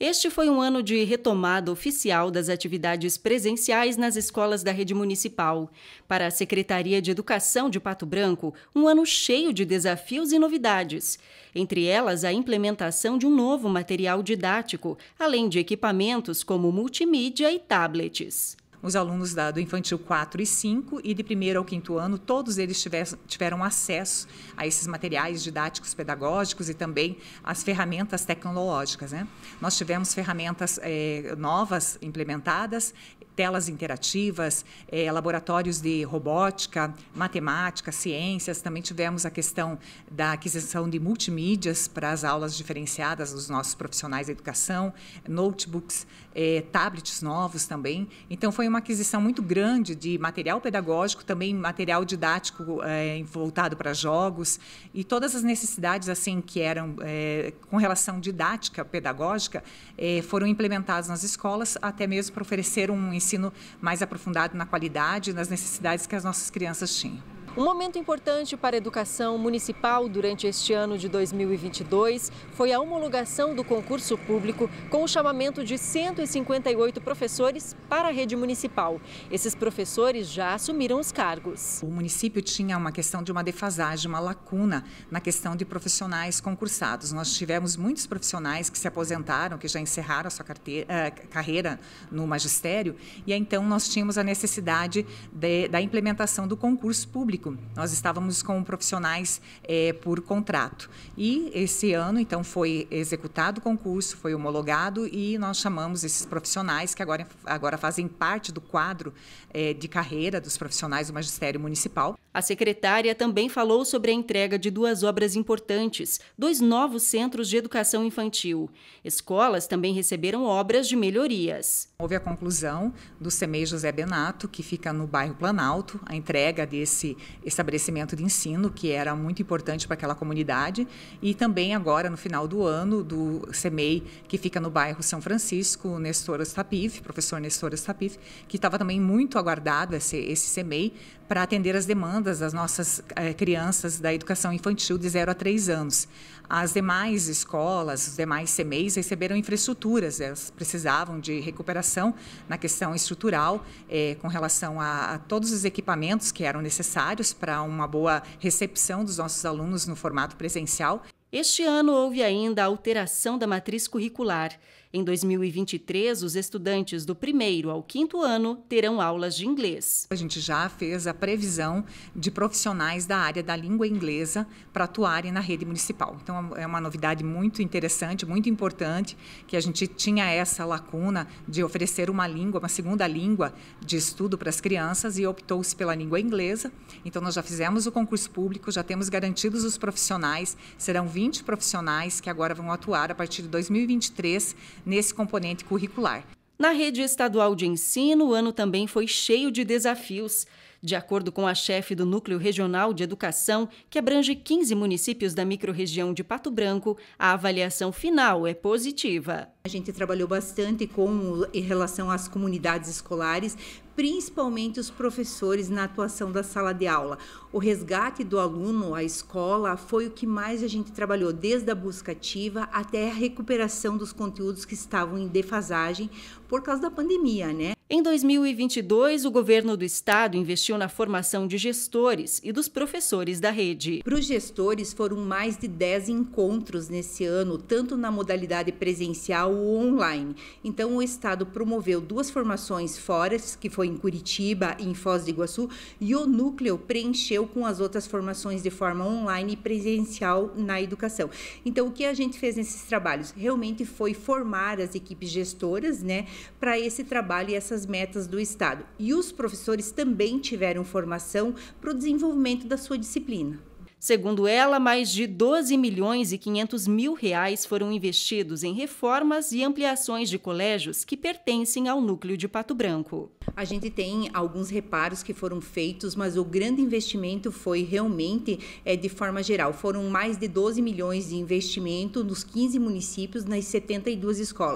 Este foi um ano de retomada oficial das atividades presenciais nas escolas da rede municipal. Para a Secretaria de Educação de Pato Branco, um ano cheio de desafios e novidades. Entre elas, a implementação de um novo material didático, além de equipamentos como multimídia e tablets os alunos da, do infantil 4 e 5 e de primeiro ao quinto ano, todos eles tivessem, tiveram acesso a esses materiais didáticos pedagógicos e também as ferramentas tecnológicas. Né? Nós tivemos ferramentas é, novas implementadas, telas interativas, eh, laboratórios de robótica, matemática, ciências. Também tivemos a questão da aquisição de multimídias para as aulas diferenciadas dos nossos profissionais da educação, notebooks, eh, tablets novos também. Então, foi uma uma aquisição muito grande de material pedagógico, também material didático é, voltado para jogos e todas as necessidades assim que eram é, com relação didática pedagógica é, foram implementadas nas escolas, até mesmo para oferecer um ensino mais aprofundado na qualidade, nas necessidades que as nossas crianças tinham. Um momento importante para a educação municipal durante este ano de 2022 foi a homologação do concurso público com o chamamento de 158 professores para a rede municipal. Esses professores já assumiram os cargos. O município tinha uma questão de uma defasagem, uma lacuna na questão de profissionais concursados. Nós tivemos muitos profissionais que se aposentaram, que já encerraram a sua carteira, eh, carreira no magistério, e então nós tínhamos a necessidade de, da implementação do concurso público público. Nós estávamos com profissionais é, por contrato. E esse ano, então, foi executado o concurso, foi homologado e nós chamamos esses profissionais que agora, agora fazem parte do quadro é, de carreira dos profissionais do Magistério Municipal. A secretária também falou sobre a entrega de duas obras importantes, dois novos centros de educação infantil. Escolas também receberam obras de melhorias. Houve a conclusão do CEMEI José Benato, que fica no bairro Planalto, a entrega desse estabelecimento de ensino, que era muito importante para aquela comunidade, e também agora, no final do ano, do CEMEI, que fica no bairro São Francisco, Nestor Estapif, professor Nestor Estapif, que estava também muito aguardado esse, esse CEMEI para atender as demandas das nossas eh, crianças da educação infantil de 0 a 3 anos. As demais escolas, os demais CMEs receberam infraestruturas, elas precisavam de recuperação na questão estrutural, eh, com relação a, a todos os equipamentos que eram necessários preparados para uma boa recepção dos nossos alunos no formato presencial. Este ano houve ainda a alteração da matriz curricular em 2023, os estudantes do primeiro ao quinto ano terão aulas de inglês. A gente já fez a previsão de profissionais da área da língua inglesa para atuarem na rede municipal. Então, é uma novidade muito interessante, muito importante, que a gente tinha essa lacuna de oferecer uma língua, uma segunda língua de estudo para as crianças e optou-se pela língua inglesa. Então, nós já fizemos o concurso público, já temos garantidos os profissionais, serão 20 profissionais que agora vão atuar a partir de 2023 nesse componente curricular. Na rede estadual de ensino, o ano também foi cheio de desafios. De acordo com a chefe do Núcleo Regional de Educação, que abrange 15 municípios da microrregião de Pato Branco, a avaliação final é positiva. A gente trabalhou bastante com em relação às comunidades escolares, principalmente os professores na atuação da sala de aula. O resgate do aluno à escola foi o que mais a gente trabalhou, desde a busca ativa até a recuperação dos conteúdos que estavam em defasagem por causa da pandemia, né? Em 2022, o governo do estado investiu na formação de gestores e dos professores da rede. Para os gestores, foram mais de 10 encontros nesse ano, tanto na modalidade presencial ou online. Então, o estado promoveu duas formações fora, que foi em Curitiba e em Foz do Iguaçu, e o núcleo preencheu com as outras formações de forma online e presencial na educação. Então, o que a gente fez nesses trabalhos? Realmente foi formar as equipes gestoras, né, para esse trabalho e essas essas metas do Estado. E os professores também tiveram formação para o desenvolvimento da sua disciplina. Segundo ela, mais de 12 milhões e 500 mil reais foram investidos em reformas e ampliações de colégios que pertencem ao núcleo de Pato Branco. A gente tem alguns reparos que foram feitos, mas o grande investimento foi realmente é, de forma geral. Foram mais de 12 milhões de investimento nos 15 municípios, nas 72 escolas.